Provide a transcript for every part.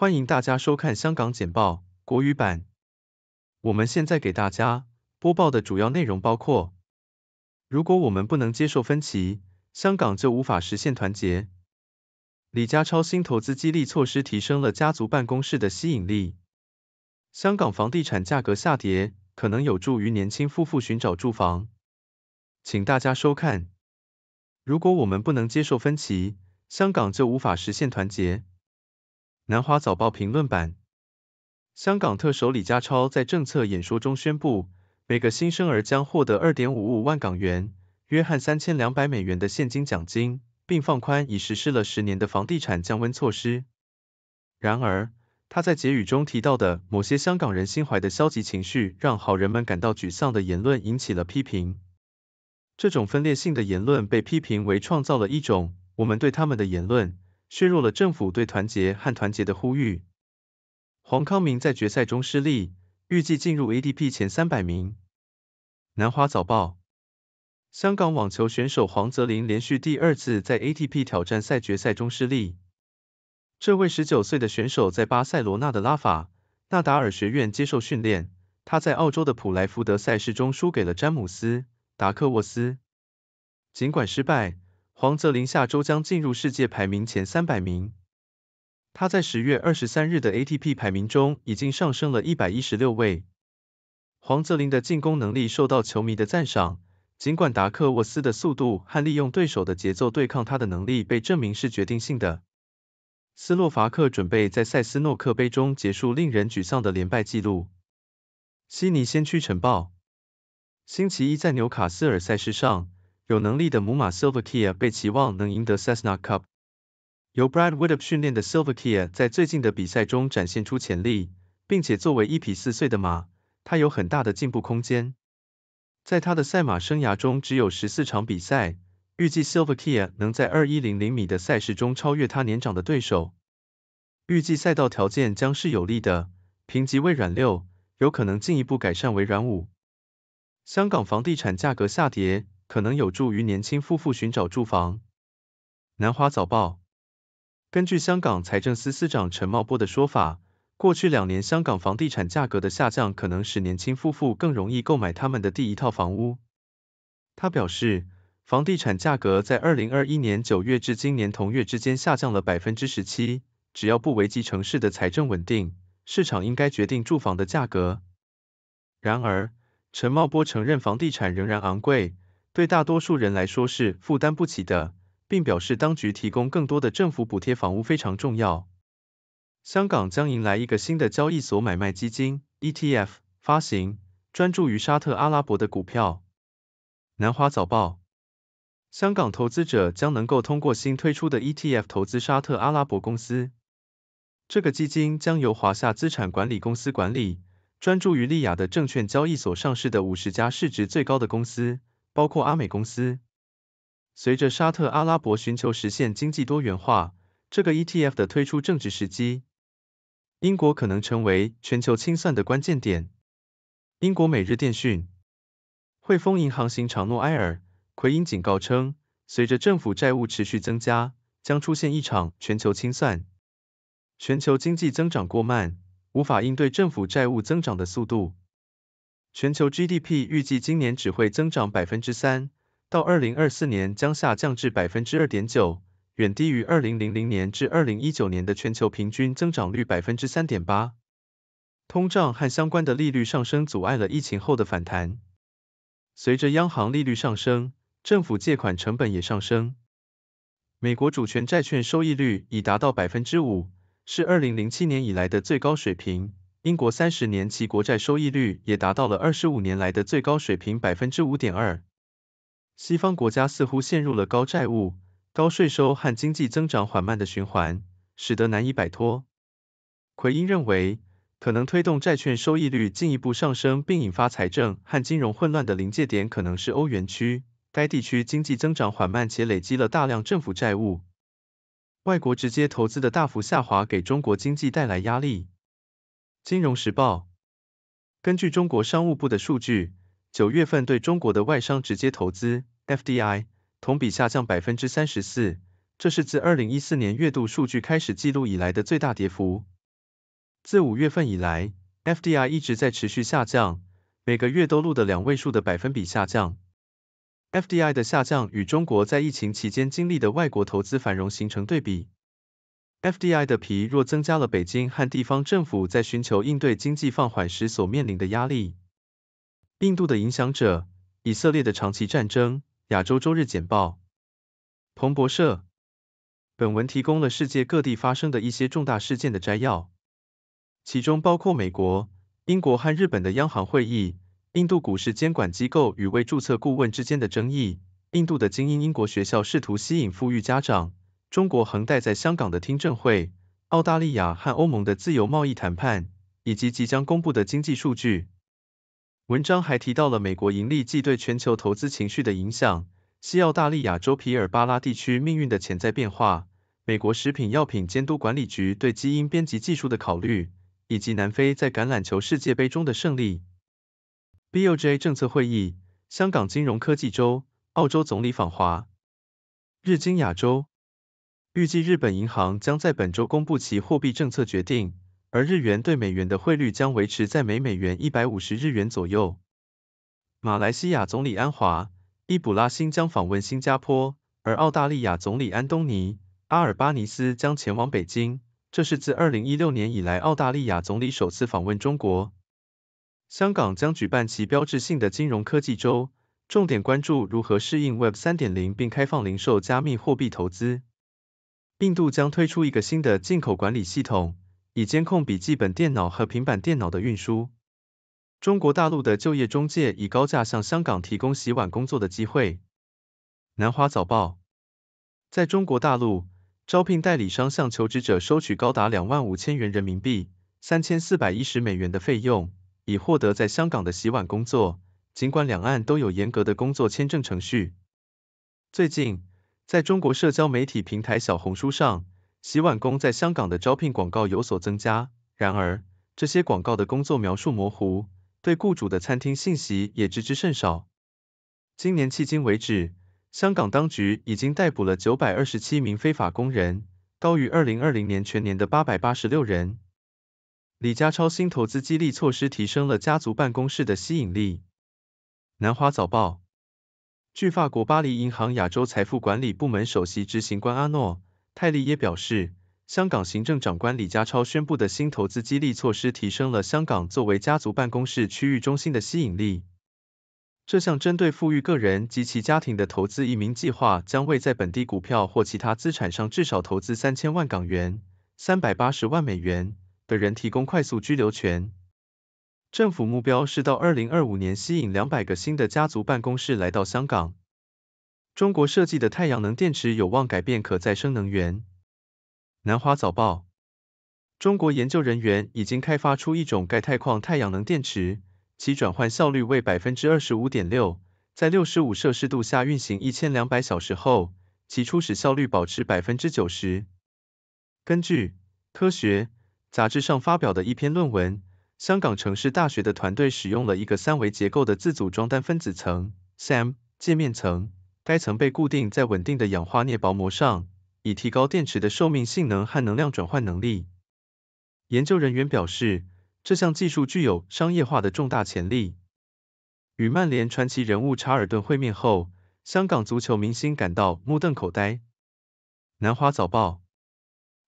欢迎大家收看香港简报国语版。我们现在给大家播报的主要内容包括：如果我们不能接受分歧，香港就无法实现团结。李家超新投资激励措施提升了家族办公室的吸引力。香港房地产价格下跌可能有助于年轻夫妇寻找住房。请大家收看。如果我们不能接受分歧，香港就无法实现团结。南华早报评论版：香港特首李家超在政策演说中宣布，每个新生儿将获得2.55万港元（约合3200美元）的现金奖金，并放宽已实施了十年的房地产降温措施。然而，他在结语中提到的某些香港人心怀的消极情绪，让好人们感到沮丧的言论引起了批评。这种分裂性的言论被批评为创造了一种我们对他们的言论。削弱了政府对团结和团结的呼吁。黄康明在决赛中失利，预计进入 ATP 前三百名。南华早报：香港网球选手黄泽林连续第二次在 ATP 挑战赛决赛中失利。这位19岁的选手在巴塞罗那的拉法·纳达尔学院接受训练。他在澳洲的普莱福德赛事中输给了詹姆斯·达克沃斯。尽管失败。黄泽林下周将进入世界排名前三百名。他在十月二十三日的 ATP 排名中已经上升了一百一十六位。黄泽林的进攻能力受到球迷的赞赏，尽管达克沃斯的速度和利用对手的节奏对抗他的能力被证明是决定性的。斯洛伐克准备在赛斯诺克杯中结束令人沮丧的连败记录。悉尼先驱晨报，星期一在纽卡斯尔赛事上。有能力的母马 Silver Kia 被期望能赢得 Cessna Cup。由 Brad w i o d o p 训练的 Silver Kia 在最近的比赛中展现出潜力，并且作为一匹四岁的马，它有很大的进步空间。在它的赛马生涯中只有十四场比赛，预计 Silver Kia 能在二一零零米的赛事中超越它年长的对手。预计赛道条件将是有利的，评级为软六，有可能进一步改善为软五。香港房地产价格下跌。可能有助于年轻夫妇寻找住房。南华早报根据香港财政司司长陈茂波的说法，过去两年香港房地产价格的下降可能使年轻夫妇更容易购买他们的第一套房屋。他表示，房地产价格在二零二一年九月至今年同月之间下降了百分之十七。只要不危及城市的财政稳定，市场应该决定住房的价格。然而，陈茂波承认房地产仍然昂贵。对大多数人来说是负担不起的，并表示当局提供更多的政府补贴房屋非常重要。香港将迎来一个新的交易所买卖基金 （ETF） 发行，专注于沙特阿拉伯的股票。南华早报：香港投资者将能够通过新推出的 ETF 投资沙特阿拉伯公司。这个基金将由华夏资产管理公司管理，专注于利雅的证券交易所上市的五十家市值最高的公司。包括阿美公司。随着沙特阿拉伯寻求实现经济多元化，这个 ETF 的推出正值时机。英国可能成为全球清算的关键点。英国每日电讯、汇丰银行行长诺埃尔·奎因警告称，随着政府债务持续增加，将出现一场全球清算。全球经济增长过慢，无法应对政府债务增长的速度。全球 GDP 预计今年只会增长百分之三，到二零二四年将下降至百分之二点九，远低于二零零零年至二零一九年的全球平均增长率百分之三点八。通胀和相关的利率上升阻碍了疫情后的反弹。随着央行利率上升，政府借款成本也上升。美国主权债券收益率已达到百分之五，是二零零七年以来的最高水平。英国三十年期国债收益率也达到了二十五年来的最高水平，百分之五点二。西方国家似乎陷入了高债务、高税收和经济增长缓慢的循环，使得难以摆脱。奎因认为，可能推动债券收益率进一步上升并引发财政和金融混乱的临界点可能是欧元区，该地区经济增长缓慢且累积了大量政府债务。外国直接投资的大幅下滑给中国经济带来压力。金融时报根据中国商务部的数据，九月份对中国的外商直接投资 （FDI） 同比下降百分之三十四，这是自二零一四年月度数据开始记录以来的最大跌幅。自五月份以来，FDI 一直在持续下降，每个月都录的两位数的百分比下降。FDI 的下降与中国在疫情期间经历的外国投资繁荣形成对比。FDI 的疲弱增加了北京和地方政府在寻求应对经济放缓时所面临的压力。印度的影响者，以色列的长期战争，亚洲周日简报，彭博社。本文提供了世界各地发生的一些重大事件的摘要，其中包括美国、英国和日本的央行会议，印度股市监管机构与未注册顾问之间的争议，印度的精英英国学校试图吸引富裕家长。中国恒大在香港的听证会、澳大利亚和欧盟的自由贸易谈判，以及即将公布的经济数据。文章还提到了美国盈利季对全球投资情绪的影响、西澳大利亚州皮尔巴拉地区命运的潜在变化、美国食品药品监督管理局对基因编辑技术的考虑，以及南非在橄榄球世界杯中的胜利。BOJ 政策会议、香港金融科技周、澳洲总理访华、日经亚洲。预计日本银行将在本周公布其货币政策决定，而日元对美元的汇率将维持在每美元一百五十日元左右。马来西亚总理安华·伊布拉欣将访问新加坡，而澳大利亚总理安东尼·阿尔巴尼斯将前往北京，这是自二零一六年以来澳大利亚总理首次访问中国。香港将举办其标志性的金融科技周，重点关注如何适应 Web 三点零并开放零售加密货币投资。印度将推出一个新的进口管理系统，以监控笔记本电脑和平板电脑的运输。中国大陆的就业中介以高价向香港提供洗碗工作的机会。南华早报：在中国大陆，招聘代理商向求职者收取高达两万五千元人民币（三千四百一十美元）的费用，以获得在香港的洗碗工作，尽管两岸都有严格的工作签证程序。最近，在中国社交媒体平台小红书上，洗碗工在香港的招聘广告有所增加。然而，这些广告的工作描述模糊，对雇主的餐厅信息也知之甚少。今年迄今为止，香港当局已经逮捕了九百二十七名非法工人，高于二零二零年全年的八百八十六人。李家超新投资激励措施提升了家族办公室的吸引力。南华早报。据法国巴黎银行亚洲财富管理部门首席执行官阿诺·泰利耶表示，香港行政长官李家超宣布的新投资激励措施，提升了香港作为家族办公室区域中心的吸引力。这项针对富裕个人及其家庭的投资移民计划，将为在本地股票或其他资产上至少投资三千万港元（三百八十万美元）的人提供快速居留权。政府目标是到2025年吸引200个新的家族办公室来到香港。中国设计的太阳能电池有望改变可再生能源。南华早报：中国研究人员已经开发出一种钙钛矿太阳能电池，其转换效率为25.6%，在65摄氏度下运行1200小时后，其初始效率保持90%。根据《科学》杂志上发表的一篇论文。香港城市大学的团队使用了一个三维结构的自组装单分子层 （SAM） 界面层，该层被固定在稳定的氧化镍薄膜上，以提高电池的寿命、性能和能量转换能力。研究人员表示，这项技术具有商业化的重大潜力。与曼联传奇人物查尔顿会面后，香港足球明星感到目瞪口呆。南华早报：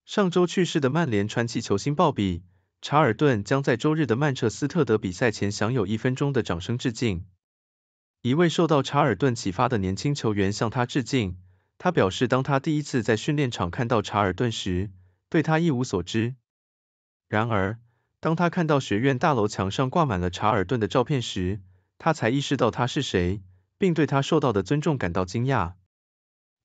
上周去世的曼联传奇球星鲍比。查尔顿将在周日的曼彻斯特德比赛前享有一分钟的掌声致敬。一位受到查尔顿启发的年轻球员向他致敬。他表示，当他第一次在训练场看到查尔顿时，对他一无所知。然而，当他看到学院大楼墙上挂满了查尔顿的照片时，他才意识到他是谁，并对他受到的尊重感到惊讶。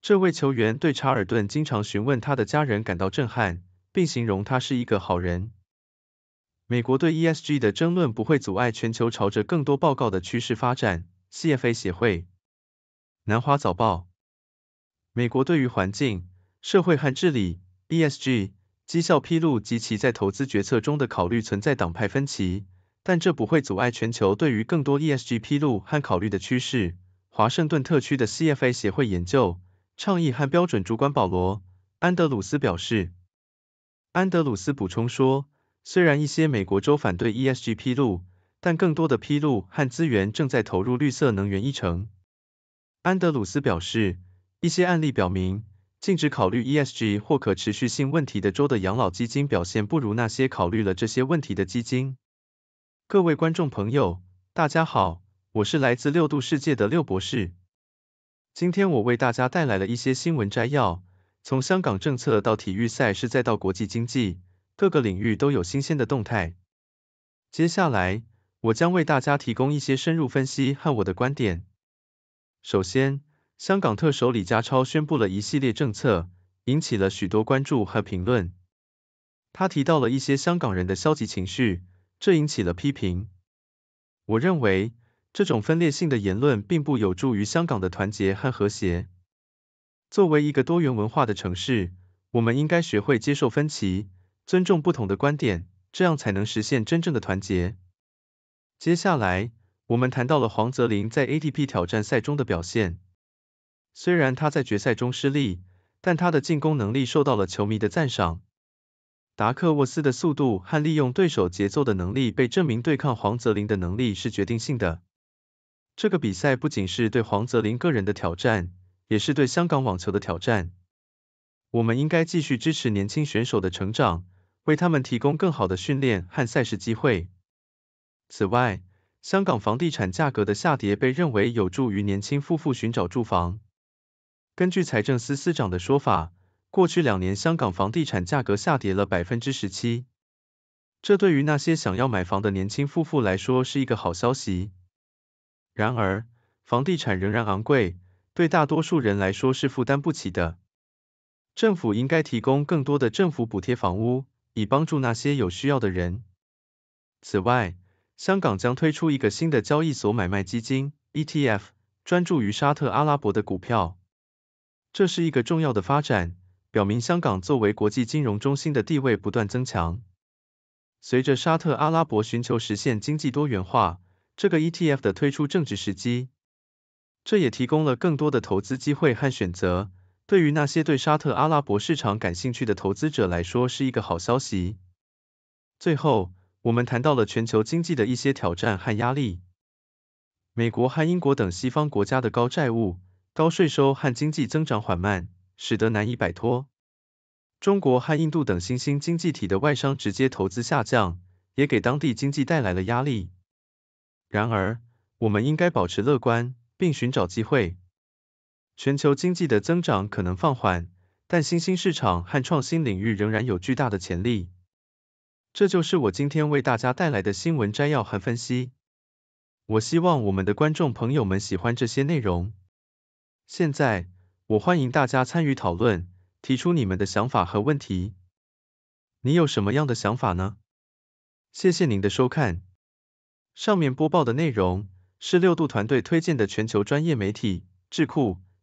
这位球员对查尔顿经常询问他的家人感到震撼，并形容他是一个好人。美国对 ESG 的争论不会阻碍全球朝着更多报告的趋势发展。c f a 协会、南华早报。美国对于环境、社会和治理 （ESG） 绩效披露及其在投资决策中的考虑存在党派分歧，但这不会阻碍全球对于更多 ESG 披露和考虑的趋势。华盛顿特区的 c f a 协会研究、倡议和标准主管保罗·安德鲁斯表示。安德鲁斯补充说。虽然一些美国州反对 ESG 披露，但更多的披露和资源正在投入绿色能源一程。安德鲁斯表示，一些案例表明，禁止考虑 ESG 或可持续性问题的州的养老基金表现不如那些考虑了这些问题的基金。各位观众朋友，大家好，我是来自六度世界的六博士。今天我为大家带来了一些新闻摘要，从香港政策到体育赛事再到国际经济。各个领域都有新鲜的动态。接下来，我将为大家提供一些深入分析和我的观点。首先，香港特首李家超宣布了一系列政策，引起了许多关注和评论。他提到了一些香港人的消极情绪，这引起了批评。我认为，这种分裂性的言论并不有助于香港的团结和和谐。作为一个多元文化的城市，我们应该学会接受分歧。尊重不同的观点，这样才能实现真正的团结。接下来，我们谈到了黄泽林在 ATP 挑战赛中的表现。虽然他在决赛中失利，但他的进攻能力受到了球迷的赞赏。达克沃斯的速度和利用对手节奏的能力被证明对抗黄泽林的能力是决定性的。这个比赛不仅是对黄泽林个人的挑战，也是对香港网球的挑战。我们应该继续支持年轻选手的成长。为他们提供更好的训练和赛事机会。此外，香港房地产价格的下跌被认为有助于年轻夫妇寻找住房。根据财政司司长的说法，过去两年香港房地产价格下跌了百分之十七，这对于那些想要买房的年轻夫妇来说是一个好消息。然而，房地产仍然昂贵，对大多数人来说是负担不起的。政府应该提供更多的政府补贴房屋。以帮助那些有需要的人。此外，香港将推出一个新的交易所买卖基金 （ETF），专注于沙特阿拉伯的股票。这是一个重要的发展，表明香港作为国际金融中心的地位不断增强。随着沙特阿拉伯寻求实现经济多元化，这个 ETF 的推出正值时机。这也提供了更多的投资机会和选择。对于那些对沙特阿拉伯市场感兴趣的投资者来说是一个好消息。最后，我们谈到了全球经济的一些挑战和压力：美国和英国等西方国家的高债务、高税收和经济增长缓慢，使得难以摆脱；中国和印度等新兴经济体的外商直接投资下降，也给当地经济带来了压力。然而，我们应该保持乐观，并寻找机会。全球经济的增长可能放缓，但新兴市场和创新领域仍然有巨大的潜力。这就是我今天为大家带来的新闻摘要和分析。我希望我们的观众朋友们喜欢这些内容。现在，我欢迎大家参与讨论，提出你们的想法和问题。你有什么样的想法呢？谢谢您的收看。上面播报的内容是六度团队推荐的全球专业媒体、智库。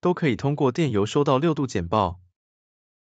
都可以通过电邮收到六度简报。